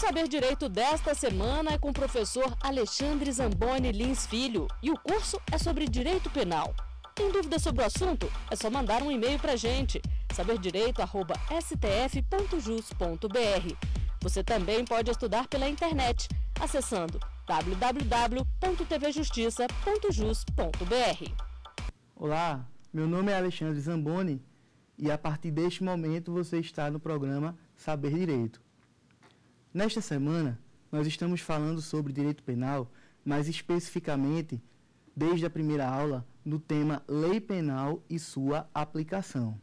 Saber Direito desta semana é com o professor Alexandre Zamboni Lins Filho e o curso é sobre direito penal. Tem dúvidas sobre o assunto? É só mandar um e-mail para gente, saberdireito.stf.jus.br. Você também pode estudar pela internet, acessando www.tvjustiça.jus.br. Olá, meu nome é Alexandre Zamboni e a partir deste momento você está no programa Saber Direito. Nesta semana, nós estamos falando sobre direito penal, mas especificamente, desde a primeira aula, no tema Lei Penal e sua aplicação.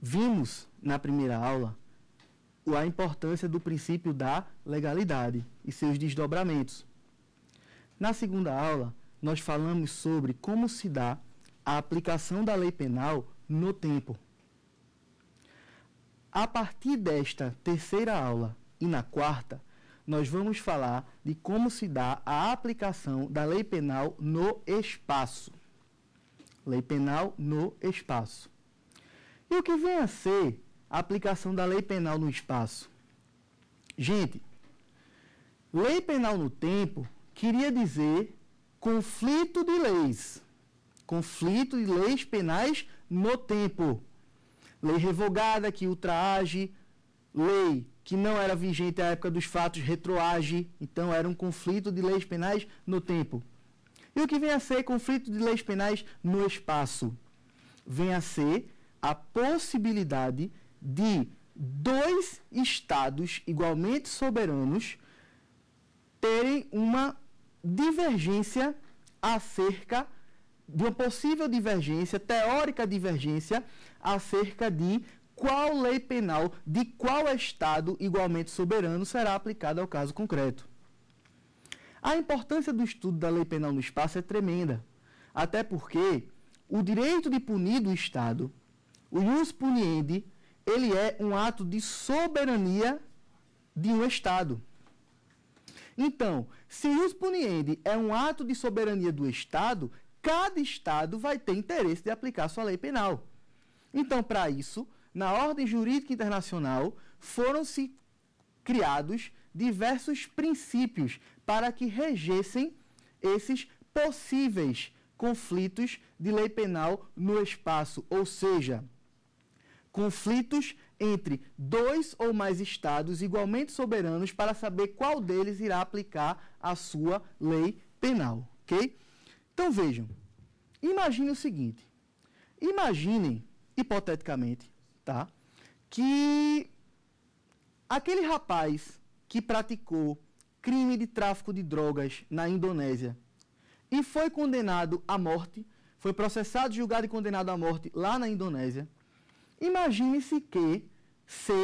Vimos, na primeira aula, a importância do princípio da legalidade e seus desdobramentos. Na segunda aula, nós falamos sobre como se dá a aplicação da lei penal no tempo. A partir desta terceira aula e na quarta, nós vamos falar de como se dá a aplicação da lei penal no espaço. Lei penal no espaço. E o que vem a ser a aplicação da lei penal no espaço? Gente, lei penal no tempo queria dizer conflito de leis. Conflito de leis penais no tempo. Lei revogada que ultraje lei que não era vigente à época dos fatos retroage, então era um conflito de leis penais no tempo. E o que vem a ser conflito de leis penais no espaço? Vem a ser a possibilidade de dois estados igualmente soberanos terem uma divergência acerca de uma possível divergência, teórica divergência, acerca de qual lei penal de qual Estado igualmente soberano será aplicada ao caso concreto. A importância do estudo da lei penal no espaço é tremenda, até porque o direito de punir do Estado, o jus puniendi, ele é um ato de soberania de um Estado. Então, se o jus puniendi é um ato de soberania do Estado, cada Estado vai ter interesse de aplicar sua lei penal. Então, para isso, na ordem jurídica internacional, foram-se criados diversos princípios para que regessem esses possíveis conflitos de lei penal no espaço, ou seja, conflitos entre dois ou mais estados igualmente soberanos para saber qual deles irá aplicar a sua lei penal, ok? Então vejam, imagine o seguinte, imaginem, hipoteticamente, tá? Que aquele rapaz que praticou crime de tráfico de drogas na Indonésia e foi condenado à morte, foi processado, julgado e condenado à morte lá na Indonésia. Imagine-se que se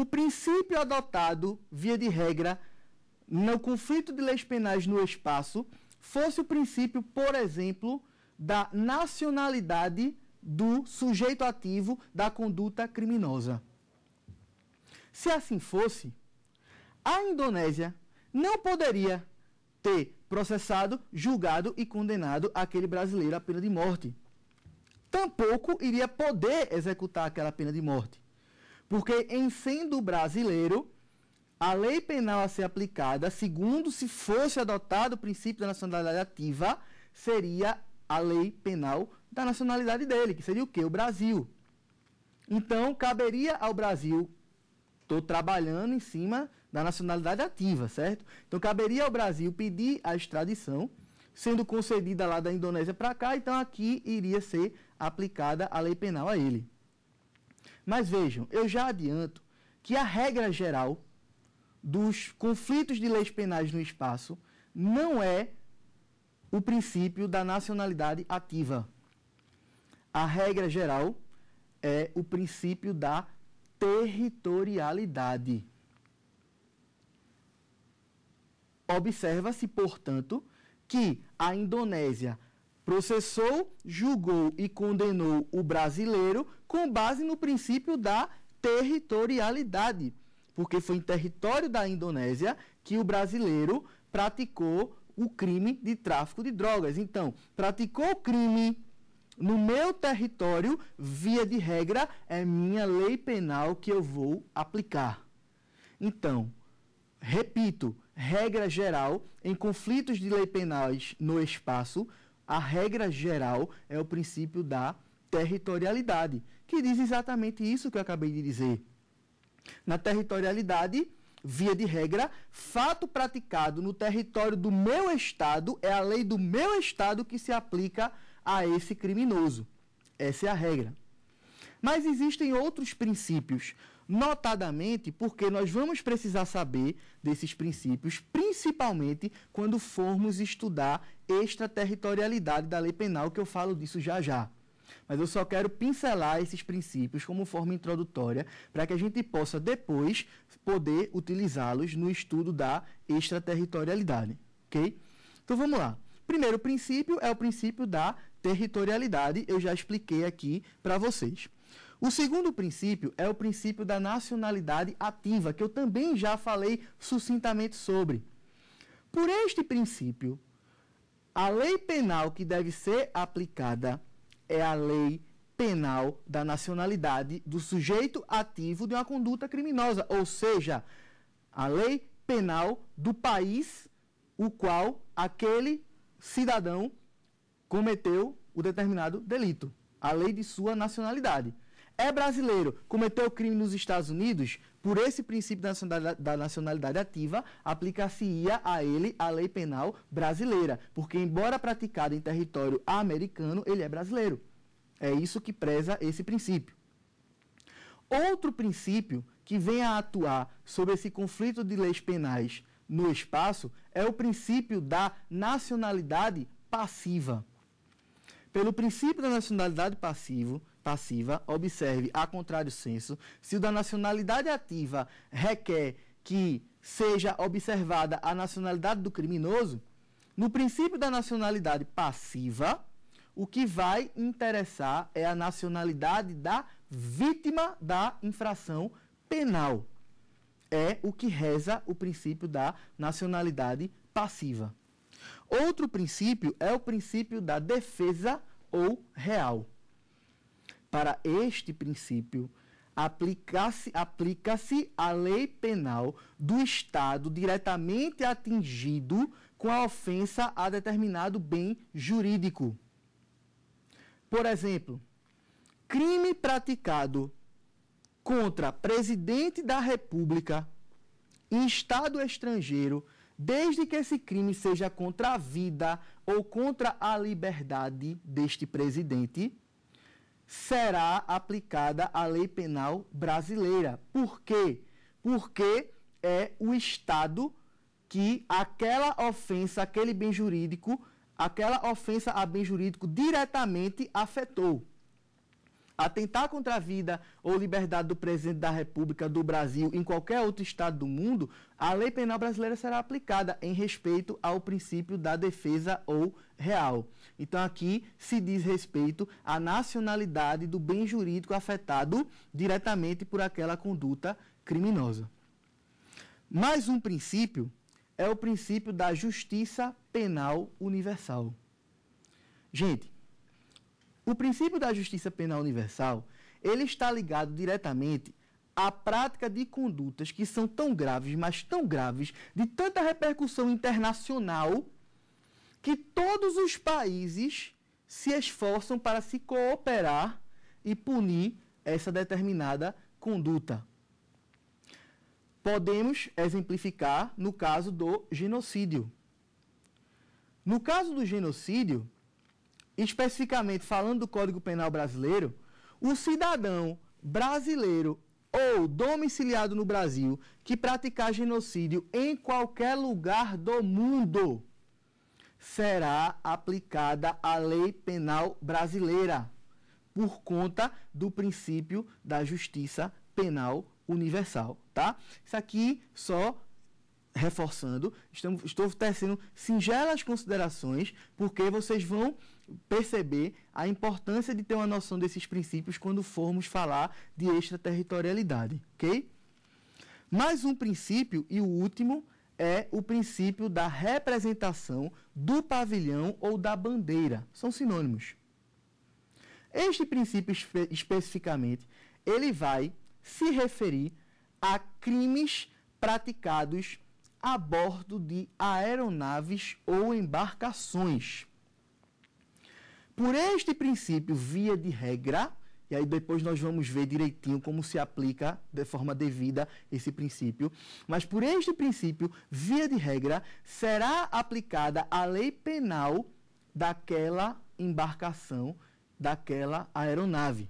o princípio adotado via de regra no conflito de leis penais no espaço fosse o princípio, por exemplo, da nacionalidade do sujeito ativo da conduta criminosa. Se assim fosse, a Indonésia não poderia ter processado, julgado e condenado aquele brasileiro à pena de morte. Tampouco iria poder executar aquela pena de morte. Porque, em sendo brasileiro, a lei penal a ser aplicada, segundo se fosse adotado o princípio da nacionalidade ativa, seria a lei penal da nacionalidade dele, que seria o quê? O Brasil. Então, caberia ao Brasil, estou trabalhando em cima da nacionalidade ativa, certo? Então, caberia ao Brasil pedir a extradição, sendo concedida lá da Indonésia para cá, então aqui iria ser aplicada a lei penal a ele. Mas vejam, eu já adianto que a regra geral dos conflitos de leis penais no espaço não é o princípio da nacionalidade ativa a regra geral é o princípio da territorialidade. Observa-se, portanto, que a Indonésia processou, julgou e condenou o brasileiro com base no princípio da territorialidade, porque foi em território da Indonésia que o brasileiro praticou o crime de tráfico de drogas. Então, praticou o crime no meu território, via de regra, é minha lei penal que eu vou aplicar. Então, repito, regra geral, em conflitos de lei penais no espaço, a regra geral é o princípio da territorialidade, que diz exatamente isso que eu acabei de dizer. Na territorialidade, via de regra, fato praticado no território do meu estado é a lei do meu estado que se aplica a esse criminoso. Essa é a regra. Mas existem outros princípios, notadamente porque nós vamos precisar saber desses princípios, principalmente quando formos estudar extraterritorialidade da lei penal, que eu falo disso já já. Mas eu só quero pincelar esses princípios como forma introdutória para que a gente possa depois poder utilizá-los no estudo da extraterritorialidade, ok? Então vamos lá. Primeiro princípio é o princípio da territorialidade, eu já expliquei aqui para vocês. O segundo princípio é o princípio da nacionalidade ativa, que eu também já falei sucintamente sobre. Por este princípio, a lei penal que deve ser aplicada é a lei penal da nacionalidade do sujeito ativo de uma conduta criminosa, ou seja, a lei penal do país o qual aquele cidadão cometeu o determinado delito. A lei de sua nacionalidade. É brasileiro, cometeu crime nos Estados Unidos, por esse princípio da nacionalidade, da nacionalidade ativa, aplicar-se-ia a ele a lei penal brasileira, porque, embora praticado em território americano, ele é brasileiro. É isso que preza esse princípio. Outro princípio que vem a atuar sobre esse conflito de leis penais no espaço é o princípio da nacionalidade passiva. Pelo princípio da nacionalidade passivo, passiva, observe, a contrário senso, se o da nacionalidade ativa requer que seja observada a nacionalidade do criminoso, no princípio da nacionalidade passiva, o que vai interessar é a nacionalidade da vítima da infração penal. É o que reza o princípio da nacionalidade passiva. Outro princípio é o princípio da defesa ou real. Para este princípio, aplica-se aplica a lei penal do Estado diretamente atingido com a ofensa a determinado bem jurídico. Por exemplo, crime praticado contra presidente da República em Estado estrangeiro desde que esse crime seja contra a vida ou contra a liberdade deste presidente, será aplicada a lei penal brasileira. Por quê? Porque é o Estado que aquela ofensa, aquele bem jurídico, aquela ofensa a bem jurídico diretamente afetou atentar contra a vida ou liberdade do presidente da República do Brasil em qualquer outro estado do mundo, a lei penal brasileira será aplicada em respeito ao princípio da defesa ou real. Então aqui se diz respeito à nacionalidade do bem jurídico afetado diretamente por aquela conduta criminosa. Mais um princípio é o princípio da justiça penal universal. Gente, o princípio da justiça penal universal, ele está ligado diretamente à prática de condutas que são tão graves, mas tão graves, de tanta repercussão internacional, que todos os países se esforçam para se cooperar e punir essa determinada conduta. Podemos exemplificar no caso do genocídio. No caso do genocídio, especificamente falando do Código Penal brasileiro, o cidadão brasileiro ou domiciliado no Brasil que praticar genocídio em qualquer lugar do mundo será aplicada a lei penal brasileira por conta do princípio da justiça penal universal, tá? Isso aqui só reforçando, estamos, estou tecendo singelas considerações porque vocês vão perceber a importância de ter uma noção desses princípios quando formos falar de extraterritorialidade, ok? Mais um princípio e o último é o princípio da representação do pavilhão ou da bandeira. São sinônimos. Este princípio espe especificamente, ele vai se referir a crimes praticados a bordo de aeronaves ou embarcações. Por este princípio, via de regra, e aí depois nós vamos ver direitinho como se aplica de forma devida esse princípio. Mas por este princípio, via de regra, será aplicada a lei penal daquela embarcação, daquela aeronave.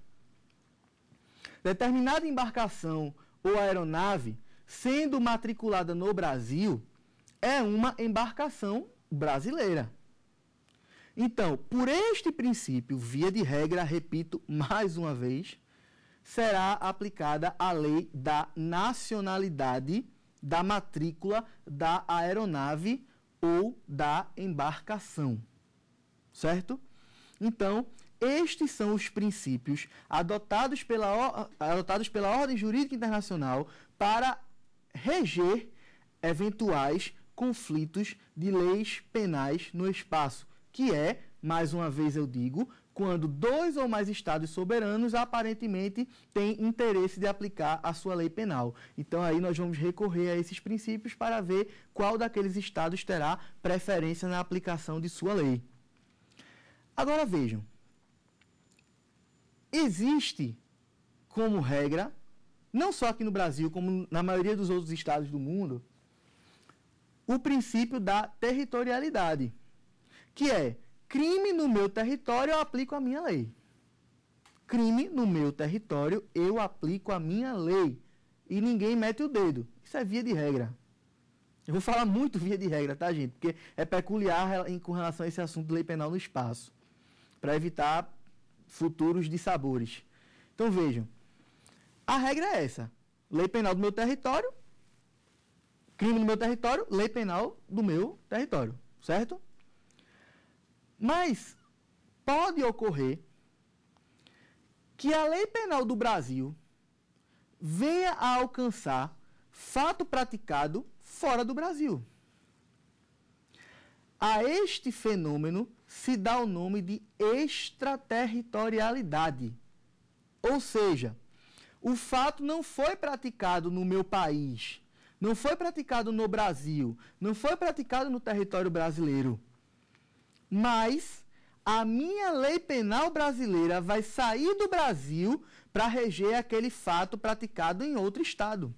Determinada embarcação ou aeronave, sendo matriculada no Brasil, é uma embarcação brasileira. Então, por este princípio, via de regra, repito mais uma vez, será aplicada a lei da nacionalidade da matrícula da aeronave ou da embarcação. Certo? Então, estes são os princípios adotados pela, adotados pela ordem jurídica internacional para reger eventuais conflitos de leis penais no espaço que é, mais uma vez eu digo, quando dois ou mais estados soberanos aparentemente têm interesse de aplicar a sua lei penal. Então aí nós vamos recorrer a esses princípios para ver qual daqueles estados terá preferência na aplicação de sua lei. Agora vejam, existe como regra, não só aqui no Brasil, como na maioria dos outros estados do mundo, o princípio da territorialidade que é crime no meu território, eu aplico a minha lei. Crime no meu território, eu aplico a minha lei. E ninguém mete o dedo. Isso é via de regra. Eu vou falar muito via de regra, tá, gente? Porque é peculiar em, com relação a esse assunto de lei penal no espaço. Para evitar futuros dissabores. Então vejam. A regra é essa. Lei penal do meu território, crime no meu território, lei penal do meu território, certo? Mas pode ocorrer que a lei penal do Brasil venha a alcançar fato praticado fora do Brasil. A este fenômeno se dá o nome de extraterritorialidade. Ou seja, o fato não foi praticado no meu país, não foi praticado no Brasil, não foi praticado no território brasileiro. Mas a minha lei penal brasileira vai sair do Brasil para reger aquele fato praticado em outro estado.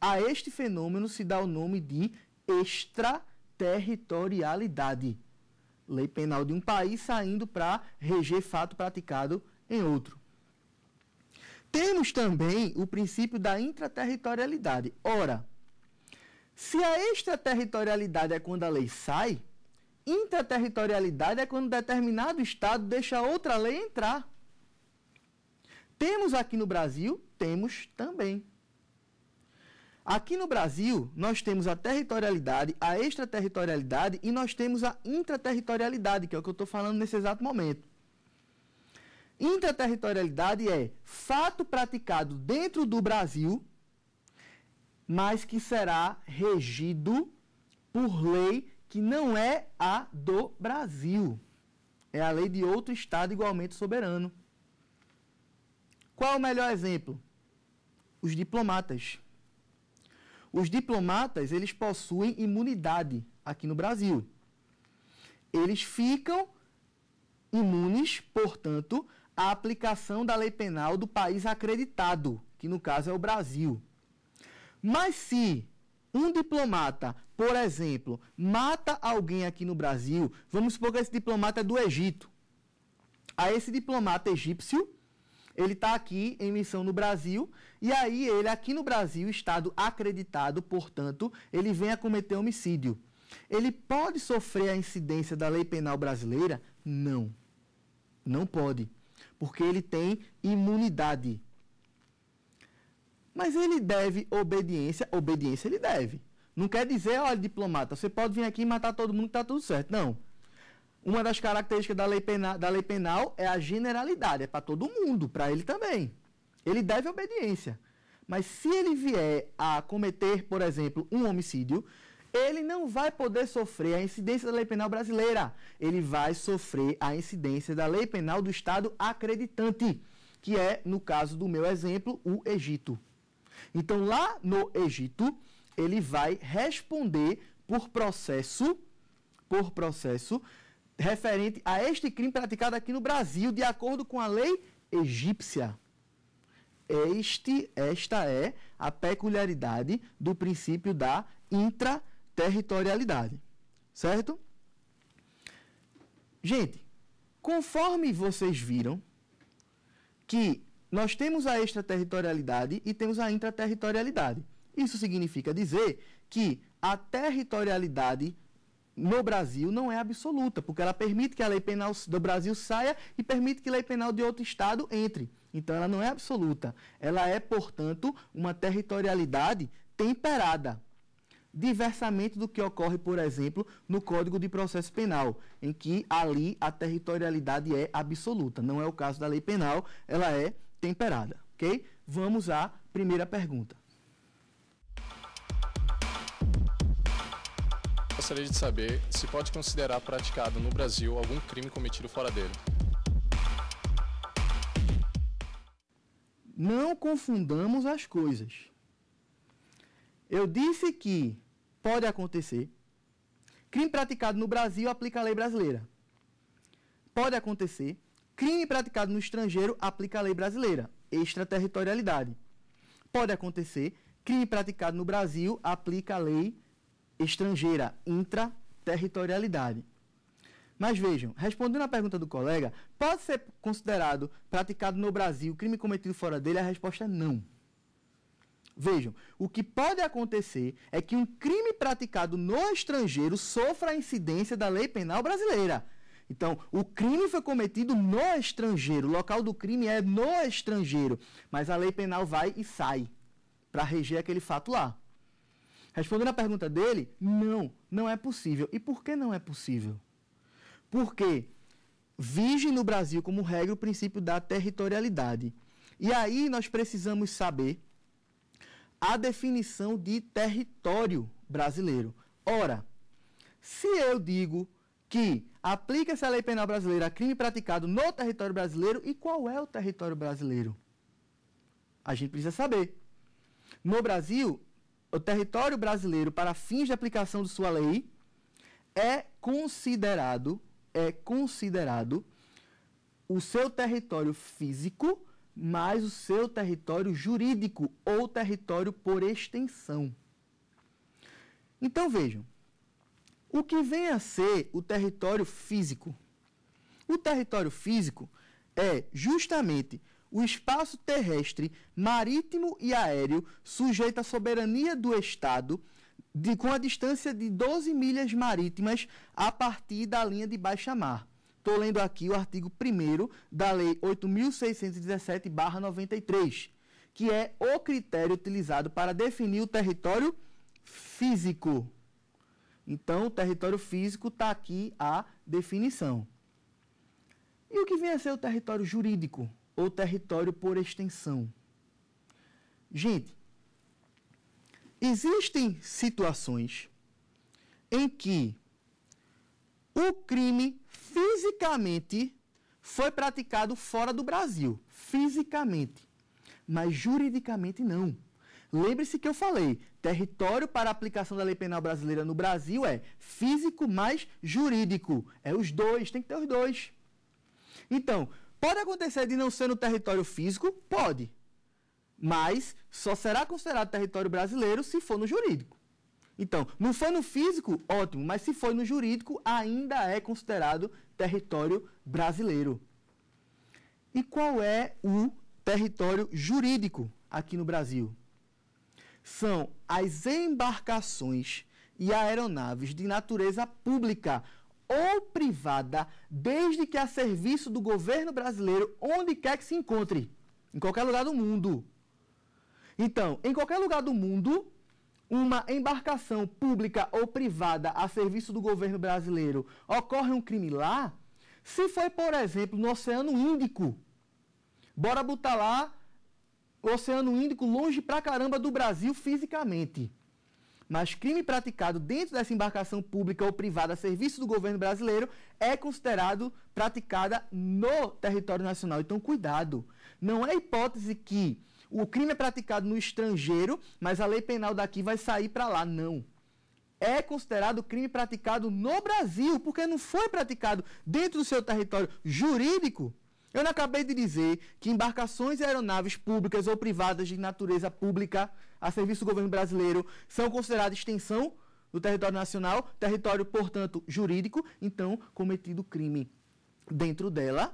A este fenômeno se dá o nome de extraterritorialidade. Lei penal de um país saindo para reger fato praticado em outro. Temos também o princípio da intraterritorialidade. Ora, se a extraterritorialidade é quando a lei sai, Intraterritorialidade é quando determinado Estado deixa outra lei entrar. Temos aqui no Brasil? Temos também. Aqui no Brasil, nós temos a territorialidade, a extraterritorialidade e nós temos a intraterritorialidade, que é o que eu estou falando nesse exato momento. Intraterritorialidade é fato praticado dentro do Brasil, mas que será regido por lei que não é a do Brasil. É a lei de outro Estado igualmente soberano. Qual o melhor exemplo? Os diplomatas. Os diplomatas, eles possuem imunidade aqui no Brasil. Eles ficam imunes, portanto, à aplicação da lei penal do país acreditado, que no caso é o Brasil. Mas se um diplomata por exemplo, mata alguém aqui no Brasil, vamos supor que esse diplomata é do Egito. A esse diplomata egípcio, ele está aqui em missão no Brasil, e aí ele aqui no Brasil, estado acreditado, portanto, ele vem a cometer homicídio. Ele pode sofrer a incidência da lei penal brasileira? Não. Não pode. Porque ele tem imunidade. Mas ele deve obediência, obediência ele deve. Não quer dizer, olha, diplomata, você pode vir aqui e matar todo mundo que está tudo certo. Não. Uma das características da lei penal, da lei penal é a generalidade, é para todo mundo, para ele também. Ele deve obediência. Mas se ele vier a cometer, por exemplo, um homicídio, ele não vai poder sofrer a incidência da lei penal brasileira. Ele vai sofrer a incidência da lei penal do Estado acreditante, que é, no caso do meu exemplo, o Egito. Então, lá no Egito, ele vai responder por processo, por processo referente a este crime praticado aqui no Brasil, de acordo com a lei egípcia. Este, esta é a peculiaridade do princípio da intraterritorialidade. Certo? Gente, conforme vocês viram que nós temos a extraterritorialidade e temos a intraterritorialidade. Isso significa dizer que a territorialidade no Brasil não é absoluta, porque ela permite que a lei penal do Brasil saia e permite que a lei penal de outro estado entre. Então ela não é absoluta. Ela é, portanto, uma territorialidade temperada. Diversamente do que ocorre, por exemplo, no Código de Processo Penal, em que ali a territorialidade é absoluta. Não é o caso da lei penal, ela é temperada. Ok? Vamos à primeira pergunta. Gostaria de saber se pode considerar praticado no Brasil algum crime cometido fora dele. Não confundamos as coisas. Eu disse que pode acontecer. Crime praticado no Brasil aplica a lei brasileira. Pode acontecer. Crime praticado no estrangeiro aplica a lei brasileira. Extraterritorialidade. Pode acontecer. Crime praticado no Brasil aplica a lei brasileira estrangeira intraterritorialidade. Mas vejam, respondendo à pergunta do colega, pode ser considerado praticado no Brasil crime cometido fora dele? A resposta é não. Vejam, o que pode acontecer é que um crime praticado no estrangeiro sofra a incidência da lei penal brasileira. Então, o crime foi cometido no estrangeiro, o local do crime é no estrangeiro, mas a lei penal vai e sai para reger aquele fato lá. Respondendo à pergunta dele, não, não é possível. E por que não é possível? Porque vige no Brasil como regra o princípio da territorialidade. E aí nós precisamos saber a definição de território brasileiro. Ora, se eu digo que aplica-se a lei penal brasileira a crime praticado no território brasileiro, e qual é o território brasileiro? A gente precisa saber. No Brasil, o território brasileiro para fins de aplicação de sua lei é considerado é considerado o seu território físico mais o seu território jurídico ou território por extensão. Então vejam, o que vem a ser o território físico? O território físico é justamente o espaço terrestre, marítimo e aéreo, sujeito à soberania do Estado, de, com a distância de 12 milhas marítimas a partir da linha de baixa mar. Estou lendo aqui o artigo 1 da Lei 8.617-93, que é o critério utilizado para definir o território físico. Então, o território físico está aqui a definição. E o que vem a ser o território jurídico? ou território por extensão. Gente, existem situações em que o crime fisicamente foi praticado fora do Brasil, fisicamente, mas juridicamente não. Lembre-se que eu falei, território para aplicação da lei penal brasileira no Brasil é físico mais jurídico. É os dois, tem que ter os dois. Então, Pode acontecer de não ser no território físico? Pode. Mas só será considerado território brasileiro se for no jurídico. Então, não foi no físico, ótimo, mas se foi no jurídico, ainda é considerado território brasileiro. E qual é o território jurídico aqui no Brasil? São as embarcações e aeronaves de natureza pública ou privada, desde que a serviço do governo brasileiro, onde quer que se encontre, em qualquer lugar do mundo. Então, em qualquer lugar do mundo, uma embarcação pública ou privada a serviço do governo brasileiro ocorre um crime lá, se foi, por exemplo, no Oceano Índico, bora botar lá o Oceano Índico longe pra caramba do Brasil fisicamente mas crime praticado dentro dessa embarcação pública ou privada a serviço do governo brasileiro é considerado praticada no território nacional. Então, cuidado. Não é hipótese que o crime é praticado no estrangeiro, mas a lei penal daqui vai sair para lá. Não. É considerado crime praticado no Brasil, porque não foi praticado dentro do seu território jurídico eu não acabei de dizer que embarcações e aeronaves públicas ou privadas de natureza pública a serviço do governo brasileiro são consideradas extensão do território nacional, território, portanto, jurídico, então, cometido crime dentro dela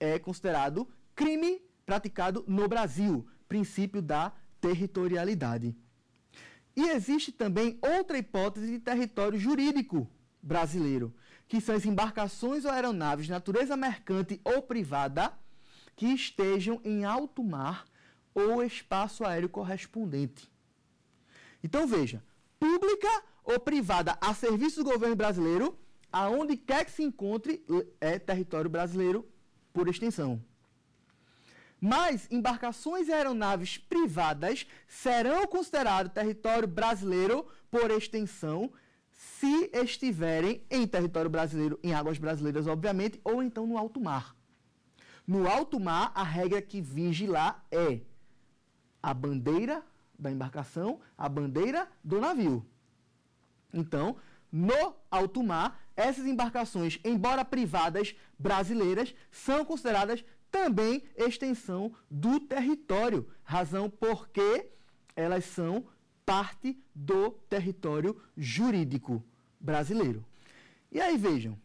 é considerado crime praticado no Brasil, princípio da territorialidade. E existe também outra hipótese de território jurídico brasileiro, que são as embarcações ou aeronaves de natureza mercante ou privada que estejam em alto mar ou espaço aéreo correspondente. Então veja, pública ou privada a serviço do governo brasileiro, aonde quer que se encontre, é território brasileiro por extensão. Mas embarcações e aeronaves privadas serão consideradas território brasileiro por extensão se estiverem em território brasileiro, em águas brasileiras, obviamente, ou então no alto mar. No alto mar, a regra que vige lá é a bandeira da embarcação, a bandeira do navio. Então, no alto mar, essas embarcações, embora privadas brasileiras, são consideradas também extensão do território, razão porque elas são parte do território jurídico brasileiro. E aí vejam,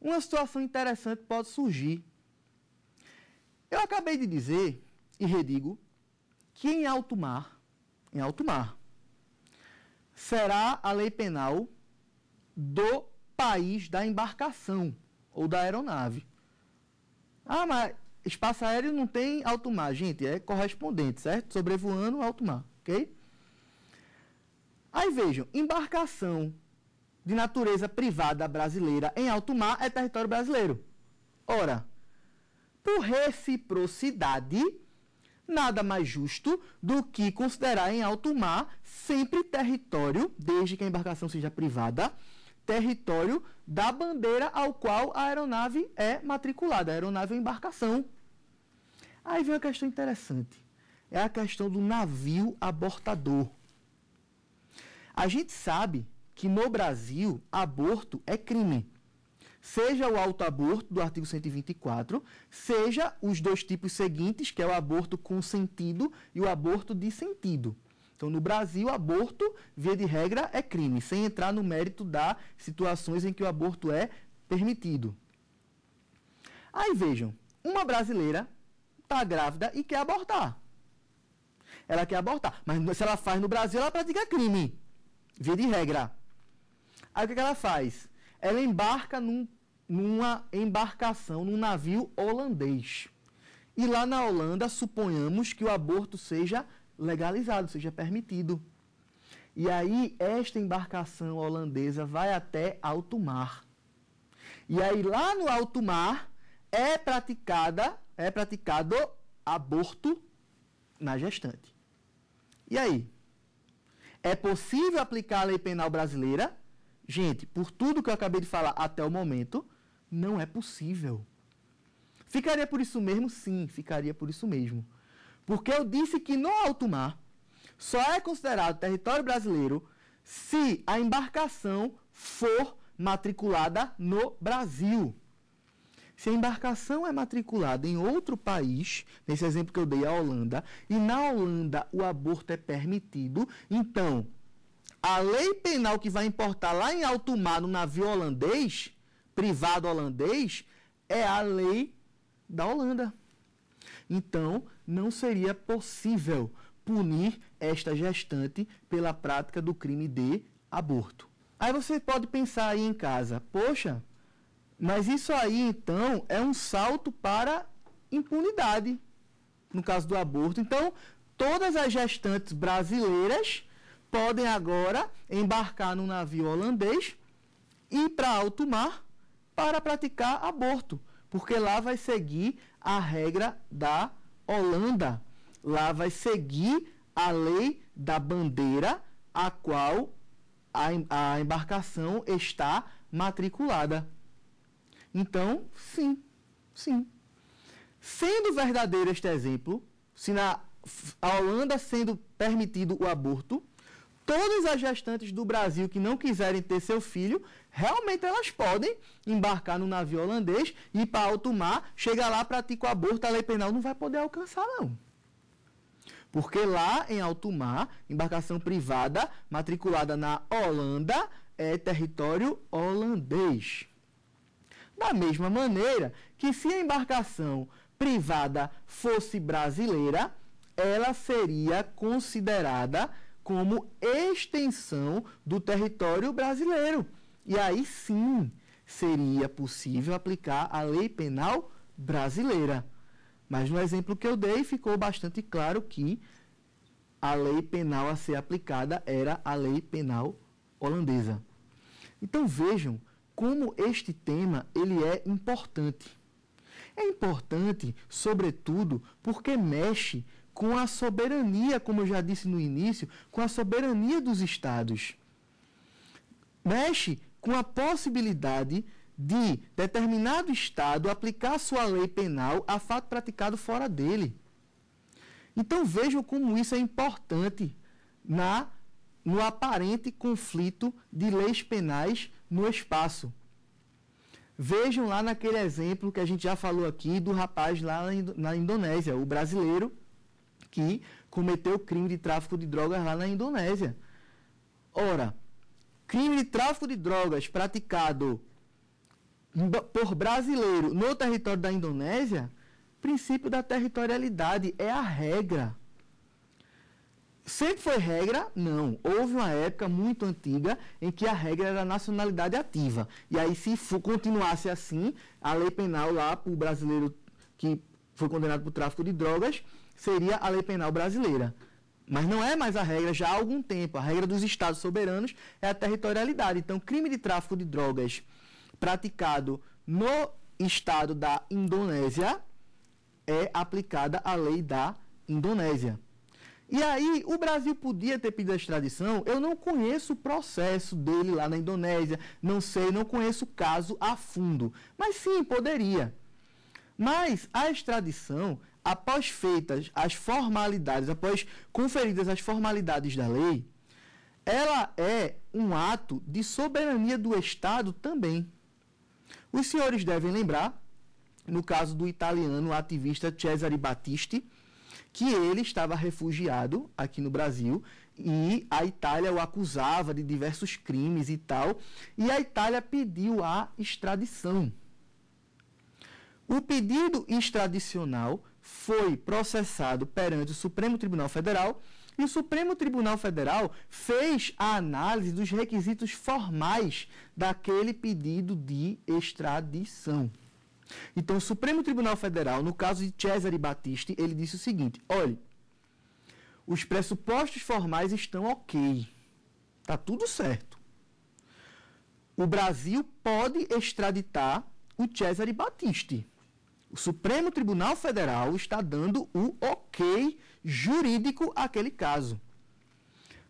uma situação interessante pode surgir. Eu acabei de dizer e redigo que em alto mar, em alto mar, será a lei penal do país da embarcação ou da aeronave. Ah, mas espaço aéreo não tem alto mar, gente, é correspondente, certo? Sobrevoando alto mar, ok? Aí vejam, embarcação de natureza privada brasileira em alto mar é território brasileiro. Ora, por reciprocidade, nada mais justo do que considerar em alto mar sempre território, desde que a embarcação seja privada, território da bandeira ao qual a aeronave é matriculada, a aeronave ou é embarcação. Aí vem uma questão interessante. É a questão do navio abortador. A gente sabe que no Brasil aborto é crime. Seja o autoaborto do artigo 124, seja os dois tipos seguintes, que é o aborto com sentido e o aborto de sentido. Então, no Brasil, aborto, via de regra, é crime, sem entrar no mérito das situações em que o aborto é permitido. Aí vejam, uma brasileira está grávida e quer abortar. Ela quer abortar, mas se ela faz no Brasil, ela pratica crime. Via de regra. Aí o que, que ela faz? Ela embarca num, numa embarcação, num navio holandês. E lá na Holanda, suponhamos que o aborto seja legalizado, seja permitido. E aí, esta embarcação holandesa vai até alto mar. E aí, lá no alto mar, é praticada, é praticado aborto na gestante. E aí? É possível aplicar a lei penal brasileira? Gente, por tudo que eu acabei de falar até o momento, não é possível. Ficaria por isso mesmo? Sim, ficaria por isso mesmo. Porque eu disse que no alto mar só é considerado território brasileiro se a embarcação for matriculada no Brasil. Se a embarcação é matriculada em outro país, nesse exemplo que eu dei, a Holanda, e na Holanda o aborto é permitido, então a lei penal que vai importar lá em alto mar no navio holandês, privado holandês, é a lei da Holanda. Então, não seria possível punir esta gestante pela prática do crime de aborto. Aí você pode pensar aí em casa, poxa, mas isso aí, então, é um salto para impunidade, no caso do aborto. Então, todas as gestantes brasileiras podem agora embarcar num navio holandês, ir para alto mar para praticar aborto, porque lá vai seguir a regra da Holanda. Lá vai seguir a lei da bandeira a qual a, a embarcação está matriculada. Então, sim, sim. Sendo verdadeiro este exemplo, se na Holanda sendo permitido o aborto, todas as gestantes do Brasil que não quiserem ter seu filho, realmente elas podem embarcar no navio holandês, ir para alto mar, chegar lá, praticar o aborto, a lei penal não vai poder alcançar, não. Porque lá em alto mar, embarcação privada, matriculada na Holanda, é território holandês. Da mesma maneira que se a embarcação privada fosse brasileira, ela seria considerada como extensão do território brasileiro. E aí sim seria possível aplicar a lei penal brasileira. Mas no exemplo que eu dei, ficou bastante claro que a lei penal a ser aplicada era a lei penal holandesa. Então vejam como este tema ele é importante. É importante, sobretudo, porque mexe com a soberania, como eu já disse no início, com a soberania dos estados. Mexe com a possibilidade de determinado estado aplicar sua lei penal a fato praticado fora dele. Então vejam como isso é importante na no aparente conflito de leis penais no espaço. Vejam lá naquele exemplo que a gente já falou aqui do rapaz lá na Indonésia, o brasileiro que cometeu o crime de tráfico de drogas lá na Indonésia. Ora, crime de tráfico de drogas praticado por brasileiro no território da Indonésia, princípio da territorialidade é a regra. Sempre foi regra? Não. Houve uma época muito antiga em que a regra era a nacionalidade ativa. E aí, se for, continuasse assim, a lei penal lá para o brasileiro que foi condenado por tráfico de drogas seria a lei penal brasileira. Mas não é mais a regra já há algum tempo. A regra dos estados soberanos é a territorialidade. Então, crime de tráfico de drogas praticado no estado da Indonésia é aplicada a lei da Indonésia. E aí, o Brasil podia ter pedido a extradição. Eu não conheço o processo dele lá na Indonésia, não sei, não conheço o caso a fundo. Mas sim, poderia. Mas a extradição, após feitas as formalidades, após conferidas as formalidades da lei, ela é um ato de soberania do Estado também. Os senhores devem lembrar, no caso do italiano ativista Cesare Battisti, que ele estava refugiado aqui no Brasil e a Itália o acusava de diversos crimes e tal, e a Itália pediu a extradição. O pedido extradicional foi processado perante o Supremo Tribunal Federal e o Supremo Tribunal Federal fez a análise dos requisitos formais daquele pedido de extradição. Então, o Supremo Tribunal Federal, no caso de Cesare Battisti, ele disse o seguinte: olhe, os pressupostos formais estão ok, está tudo certo. O Brasil pode extraditar o Cesare Battisti. O Supremo Tribunal Federal está dando o ok jurídico àquele caso.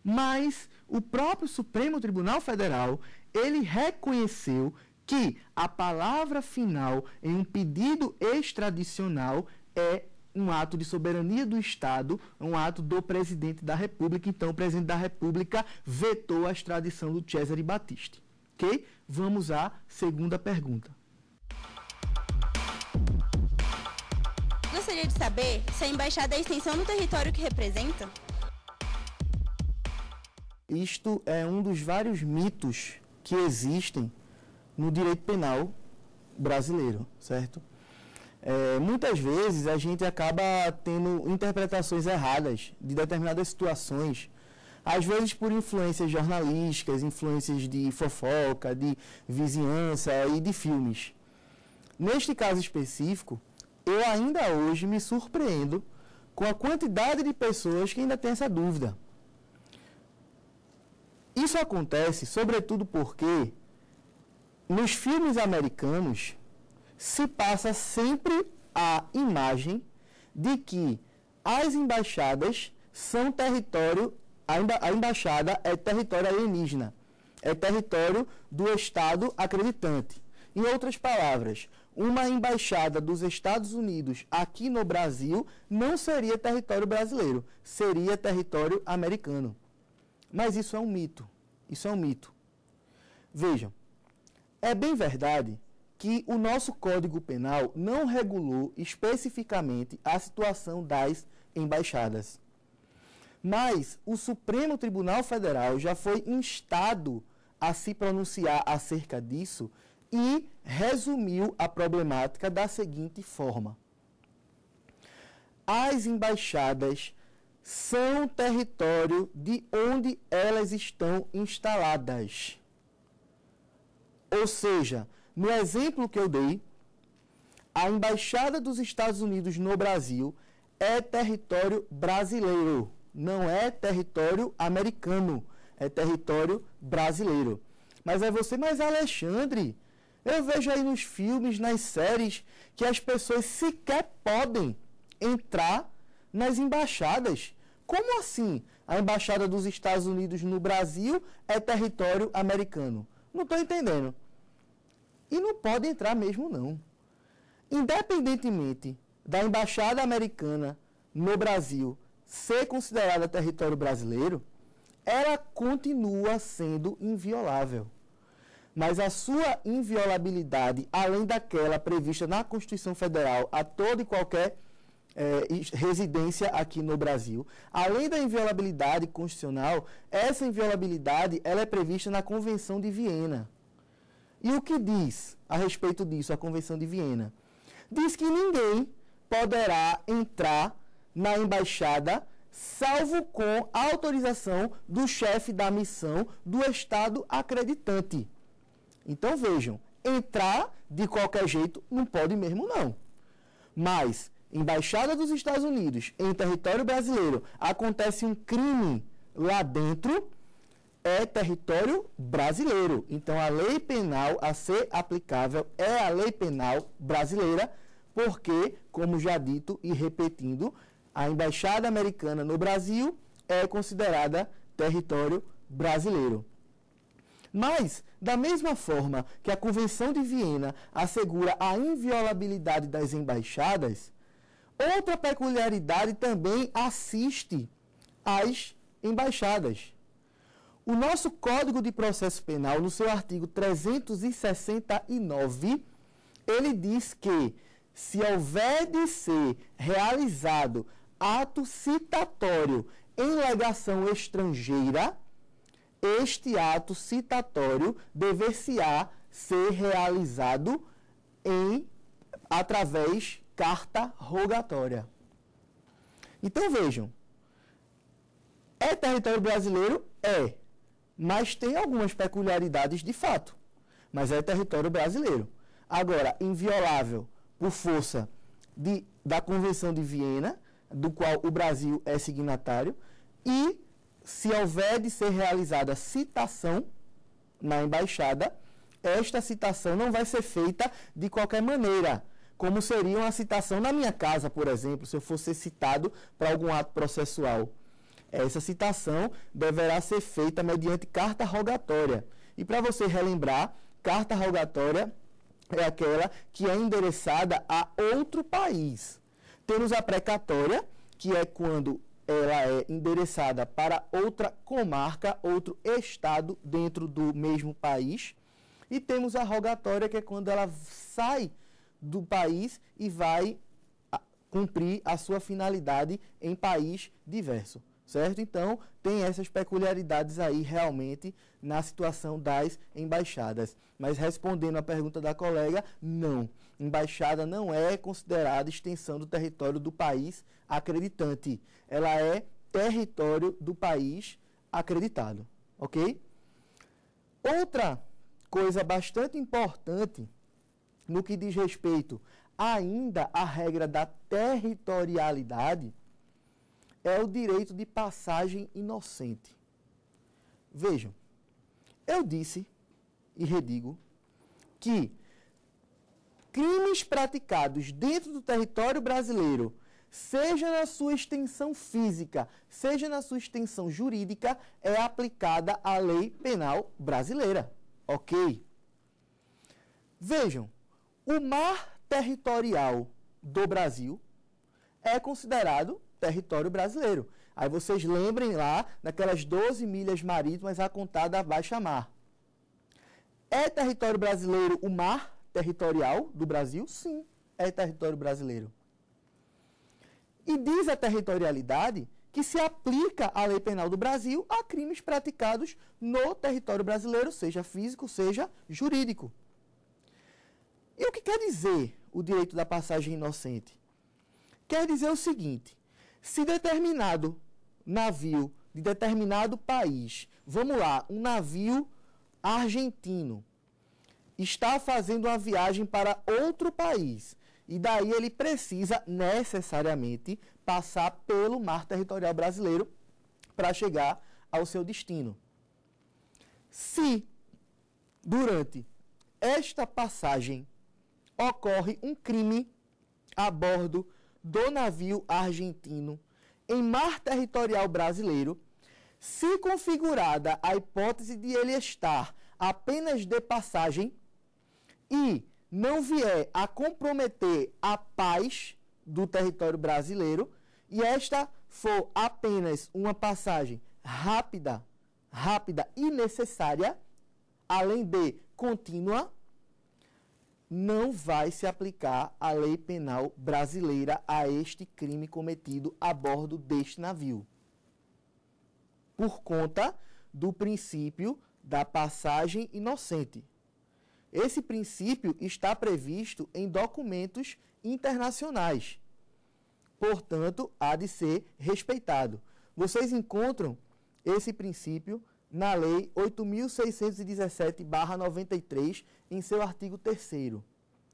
Mas o próprio Supremo Tribunal Federal, ele reconheceu que a palavra final em um pedido extradicional é um ato de soberania do Estado, um ato do presidente da República. Então, o presidente da República vetou a extradição do Cesare Battisti. Ok? Vamos à segunda pergunta. Gostaria de saber se a embaixada é a extensão do território que representa? Isto é um dos vários mitos que existem no direito penal brasileiro, certo? É, muitas vezes a gente acaba tendo interpretações erradas de determinadas situações, às vezes por influências jornalísticas, influências de fofoca, de vizinhança e de filmes. Neste caso específico, eu ainda hoje me surpreendo com a quantidade de pessoas que ainda têm essa dúvida. Isso acontece, sobretudo porque nos filmes americanos se passa sempre a imagem de que as embaixadas são território, a, emba, a embaixada é território alienígena, é território do Estado acreditante. Em outras palavras, uma embaixada dos Estados Unidos aqui no Brasil não seria território brasileiro, seria território americano. Mas isso é um mito. Isso é um mito. Vejam, é bem verdade que o nosso Código Penal não regulou especificamente a situação das embaixadas. Mas o Supremo Tribunal Federal já foi instado a se pronunciar acerca disso e resumiu a problemática da seguinte forma: As embaixadas são território de onde elas estão instaladas ou seja, no exemplo que eu dei, a embaixada dos Estados Unidos no Brasil é território brasileiro, não é território americano, é território brasileiro. Mas é você, mas Alexandre, eu vejo aí nos filmes, nas séries, que as pessoas sequer podem entrar nas embaixadas. Como assim? A embaixada dos Estados Unidos no Brasil é território americano. Não estou entendendo. E não pode entrar mesmo, não. Independentemente da embaixada americana no Brasil ser considerada território brasileiro, ela continua sendo inviolável. Mas a sua inviolabilidade, além daquela prevista na Constituição Federal a todo e qualquer é, residência aqui no Brasil. Além da inviolabilidade constitucional, essa inviolabilidade ela é prevista na Convenção de Viena. E o que diz a respeito disso a Convenção de Viena? Diz que ninguém poderá entrar na embaixada salvo com autorização do chefe da missão do Estado acreditante. Então vejam, entrar de qualquer jeito não pode mesmo não. Mas Embaixada dos Estados Unidos, em território brasileiro, acontece um crime lá dentro, é território brasileiro. Então, a lei penal a ser aplicável é a lei penal brasileira, porque, como já dito e repetindo, a embaixada americana no Brasil é considerada território brasileiro. Mas, da mesma forma que a Convenção de Viena assegura a inviolabilidade das embaixadas, Outra peculiaridade também assiste às embaixadas. O nosso Código de Processo Penal, no seu artigo 369, ele diz que se houver de ser realizado ato citatório em legação estrangeira, este ato citatório dever-se-á ser realizado em através carta rogatória. Então vejam, é território brasileiro? É, mas tem algumas peculiaridades de fato, mas é território brasileiro. Agora, inviolável por força de, da Convenção de Viena, do qual o Brasil é signatário, e se houver de ser realizada citação na embaixada, esta citação não vai ser feita de qualquer maneira como seria uma citação na minha casa, por exemplo, se eu fosse citado para algum ato processual. Essa citação deverá ser feita mediante carta rogatória. E para você relembrar, carta rogatória é aquela que é endereçada a outro país. Temos a precatória, que é quando ela é endereçada para outra comarca, outro estado dentro do mesmo país. E temos a rogatória, que é quando ela sai do país e vai cumprir a sua finalidade em país diverso, certo? Então, tem essas peculiaridades aí realmente na situação das embaixadas. Mas respondendo à pergunta da colega, não. Embaixada não é considerada extensão do território do país acreditante. Ela é território do país acreditado, ok? Outra coisa bastante importante no que diz respeito ainda à regra da territorialidade, é o direito de passagem inocente. Vejam, eu disse e redigo que crimes praticados dentro do território brasileiro, seja na sua extensão física, seja na sua extensão jurídica, é aplicada a lei penal brasileira. Ok? Vejam, o mar territorial do Brasil é considerado território brasileiro. Aí vocês lembrem lá naquelas 12 milhas marítimas a contar da baixa mar. É território brasileiro o mar territorial do Brasil? Sim, é território brasileiro. E diz a territorialidade que se aplica à lei penal do Brasil a crimes praticados no território brasileiro, seja físico, seja jurídico. E o que quer dizer o direito da passagem inocente? Quer dizer o seguinte: se determinado navio de determinado país, vamos lá, um navio argentino, está fazendo uma viagem para outro país. E daí ele precisa necessariamente passar pelo mar territorial brasileiro para chegar ao seu destino. Se durante esta passagem ocorre um crime a bordo do navio argentino em mar territorial brasileiro, se configurada a hipótese de ele estar apenas de passagem e não vier a comprometer a paz do território brasileiro e esta for apenas uma passagem rápida, rápida e necessária, além de contínua, não vai se aplicar a lei penal brasileira a este crime cometido a bordo deste navio. Por conta do princípio da passagem inocente. Esse princípio está previsto em documentos internacionais. Portanto, há de ser respeitado. Vocês encontram esse princípio na Lei 8.617-93, em seu artigo 3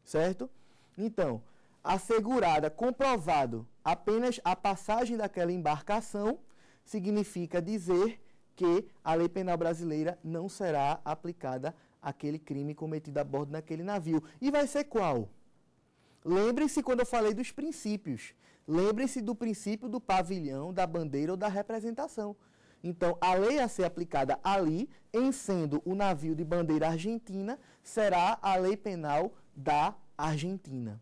certo? Então, assegurada, comprovado apenas a passagem daquela embarcação, significa dizer que a lei penal brasileira não será aplicada àquele crime cometido a bordo daquele navio. E vai ser qual? Lembrem-se quando eu falei dos princípios. Lembrem-se do princípio do pavilhão, da bandeira ou da representação. Então, a lei a ser aplicada ali, em sendo o navio de bandeira argentina, será a lei penal da Argentina.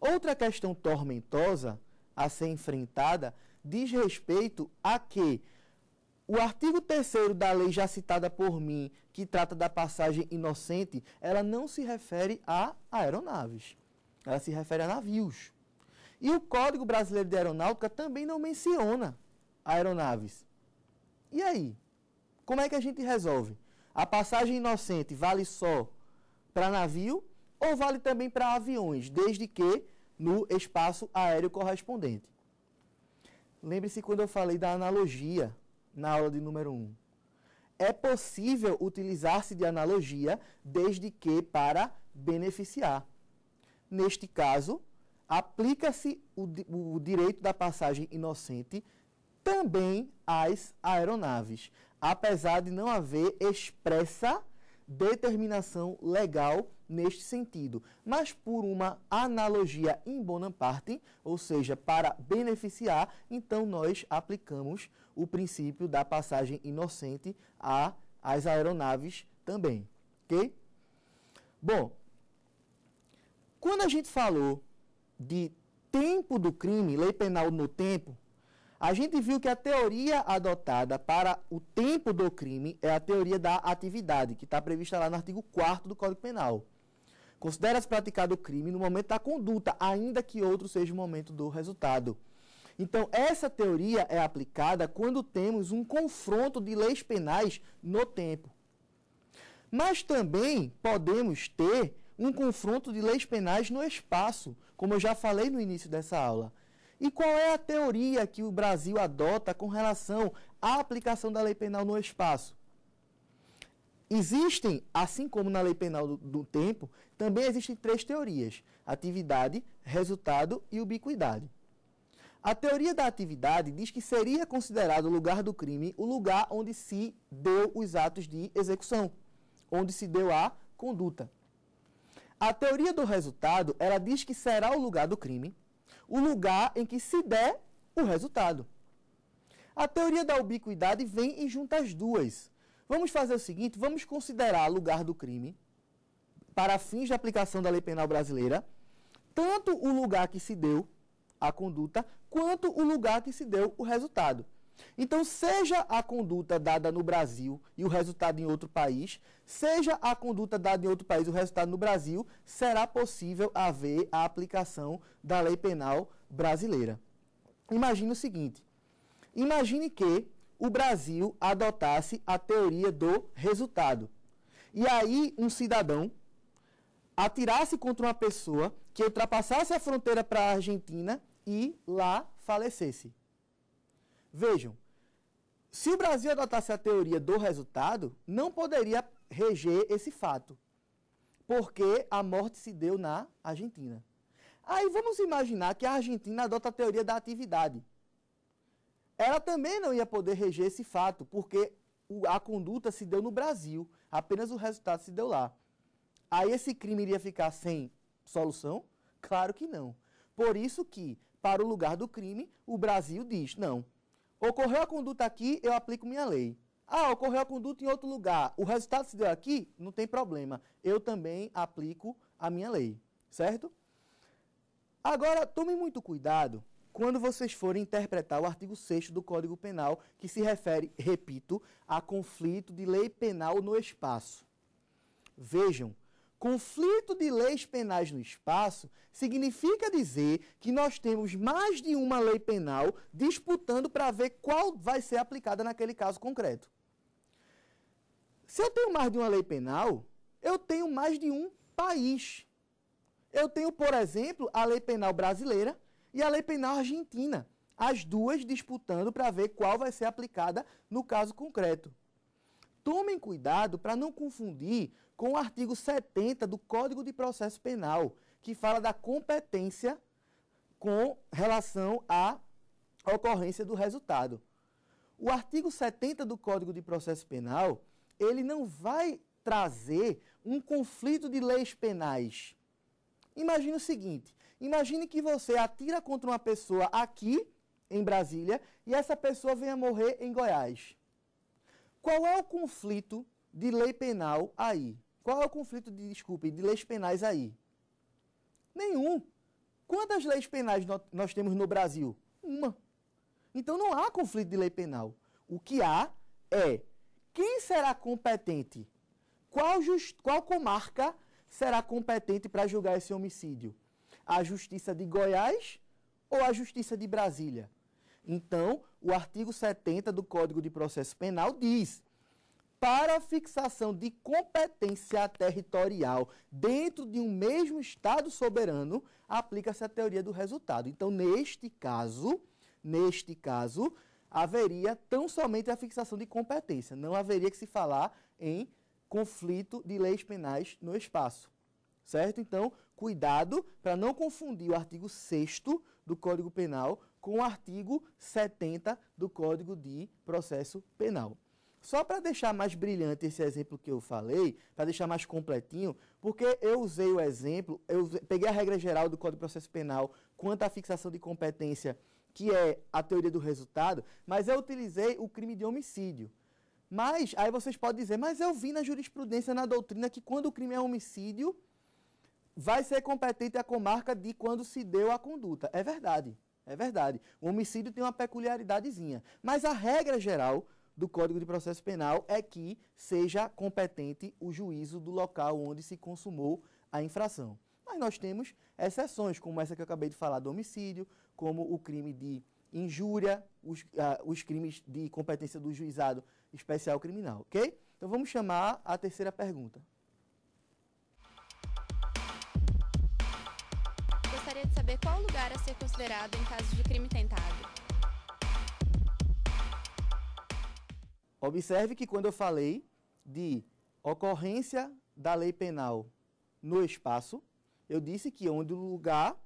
Outra questão tormentosa a ser enfrentada diz respeito a que o artigo 3 da lei já citada por mim, que trata da passagem inocente, ela não se refere a aeronaves. Ela se refere a navios. E o Código Brasileiro de Aeronáutica também não menciona aeronaves. E aí? Como é que a gente resolve? A passagem inocente vale só para navio ou vale também para aviões, desde que no espaço aéreo correspondente? Lembre-se quando eu falei da analogia na aula de número 1. Um. É possível utilizar-se de analogia desde que para beneficiar. Neste caso, aplica-se o, o direito da passagem inocente também as aeronaves, apesar de não haver expressa determinação legal neste sentido, mas por uma analogia em Bonaparte, ou seja, para beneficiar, então nós aplicamos o princípio da passagem inocente às aeronaves também, ok? Bom, quando a gente falou de tempo do crime, lei penal no tempo, a gente viu que a teoria adotada para o tempo do crime é a teoria da atividade, que está prevista lá no artigo 4 do Código Penal. Considera-se praticado o crime no momento da conduta, ainda que outro seja o momento do resultado. Então, essa teoria é aplicada quando temos um confronto de leis penais no tempo. Mas também podemos ter um confronto de leis penais no espaço, como eu já falei no início dessa aula. E qual é a teoria que o Brasil adota com relação à aplicação da lei penal no espaço? Existem, assim como na lei penal do, do tempo, também existem três teorias: atividade, resultado e ubiquidade. A teoria da atividade diz que seria considerado o lugar do crime o lugar onde se deu os atos de execução, onde se deu a conduta. A teoria do resultado, ela diz que será o lugar do crime o lugar em que se der o resultado. A teoria da ubiquidade vem e junta as duas. Vamos fazer o seguinte: vamos considerar lugar do crime, para fins de aplicação da lei penal brasileira, tanto o lugar que se deu a conduta, quanto o lugar que se deu o resultado. Então, seja a conduta dada no Brasil e o resultado em outro país, seja a conduta dada em outro país e o resultado no Brasil, será possível haver a aplicação da lei penal brasileira. Imagine o seguinte: imagine que o Brasil adotasse a teoria do resultado. E aí, um cidadão atirasse contra uma pessoa que ultrapassasse a fronteira para a Argentina e lá falecesse. Vejam, se o Brasil adotasse a teoria do resultado, não poderia reger esse fato, porque a morte se deu na Argentina. Aí vamos imaginar que a Argentina adota a teoria da atividade. Ela também não ia poder reger esse fato, porque a conduta se deu no Brasil, apenas o resultado se deu lá. Aí esse crime iria ficar sem solução? Claro que não. Por isso que, para o lugar do crime, o Brasil diz, não, Ocorreu a conduta aqui, eu aplico minha lei. Ah, ocorreu a conduta em outro lugar, o resultado se deu aqui, não tem problema. Eu também aplico a minha lei, certo? Agora, tome muito cuidado quando vocês forem interpretar o artigo 6 do Código Penal, que se refere, repito, a conflito de lei penal no espaço. Vejam, Conflito de leis penais no espaço significa dizer que nós temos mais de uma lei penal disputando para ver qual vai ser aplicada naquele caso concreto. Se eu tenho mais de uma lei penal, eu tenho mais de um país. Eu tenho, por exemplo, a lei penal brasileira e a lei penal argentina, as duas disputando para ver qual vai ser aplicada no caso concreto. Tomem cuidado para não confundir com o artigo 70 do Código de Processo Penal, que fala da competência com relação à ocorrência do resultado. O artigo 70 do Código de Processo Penal, ele não vai trazer um conflito de leis penais. Imagine o seguinte, imagine que você atira contra uma pessoa aqui em Brasília e essa pessoa venha morrer em Goiás. Qual é o conflito de lei penal aí? Qual é o conflito de, desculpe, de leis penais aí? Nenhum. Quantas leis penais nós temos no Brasil? Uma. Então não há conflito de lei penal. O que há é quem será competente? Qual, just, qual comarca será competente para julgar esse homicídio? A Justiça de Goiás ou a Justiça de Brasília? Então, o artigo 70 do Código de Processo Penal diz: para fixação de competência territorial dentro de um mesmo Estado soberano, aplica-se a teoria do resultado. Então, neste caso, neste caso, haveria tão somente a fixação de competência, não haveria que se falar em conflito de leis penais no espaço. Certo? Então, cuidado para não confundir o artigo 6 do Código Penal com o artigo 70 do Código de Processo Penal. Só para deixar mais brilhante esse exemplo que eu falei, para deixar mais completinho, porque eu usei o exemplo, eu peguei a regra geral do Código de Processo Penal quanto à fixação de competência, que é a teoria do resultado, mas eu utilizei o crime de homicídio. Mas aí vocês podem dizer, mas eu vi na jurisprudência, na doutrina, que quando o crime é homicídio, vai ser competente a comarca de quando se deu a conduta. É verdade. É verdade. O homicídio tem uma peculiaridadezinha. Mas a regra geral do Código de Processo Penal é que seja competente o juízo do local onde se consumou a infração. Mas nós temos exceções, como essa que eu acabei de falar do homicídio, como o crime de injúria, os, ah, os crimes de competência do juizado especial criminal, ok? Então vamos chamar a terceira pergunta. saber qual lugar a ser considerado em caso de crime tentado. Observe que quando eu falei de ocorrência da lei penal no espaço, eu disse que onde o lugar,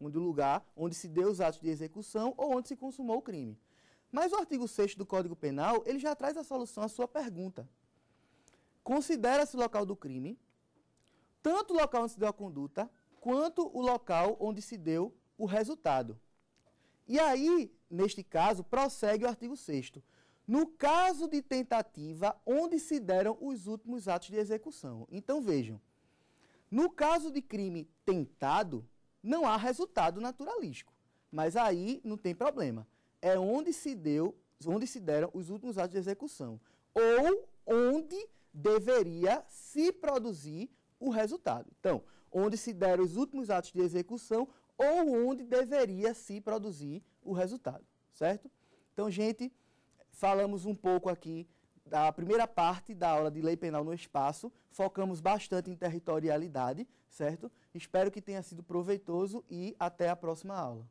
onde o lugar onde se deu os atos de execução ou onde se consumou o crime. Mas o artigo 6 do Código Penal, ele já traz a solução à sua pergunta. Considera-se local do crime tanto o local onde se deu a conduta quanto o local onde se deu o resultado. E aí, neste caso, prossegue o artigo 6 no caso de tentativa onde se deram os últimos atos de execução. Então vejam, no caso de crime tentado, não há resultado naturalístico, mas aí não tem problema. É onde se deu, onde se deram os últimos atos de execução ou onde deveria se produzir o resultado. Então, onde se deram os últimos atos de execução ou onde deveria se produzir o resultado, certo? Então, gente, falamos um pouco aqui da primeira parte da aula de Lei Penal no Espaço, focamos bastante em territorialidade, certo? Espero que tenha sido proveitoso e até a próxima aula.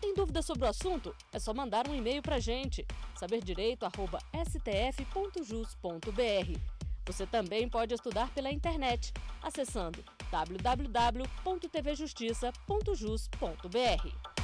Tem dúvida sobre o assunto? É só mandar um e-mail para a gente, saberdireito.stf.jus.br. Você também pode estudar pela internet, acessando www.tvjustiça.jus.br.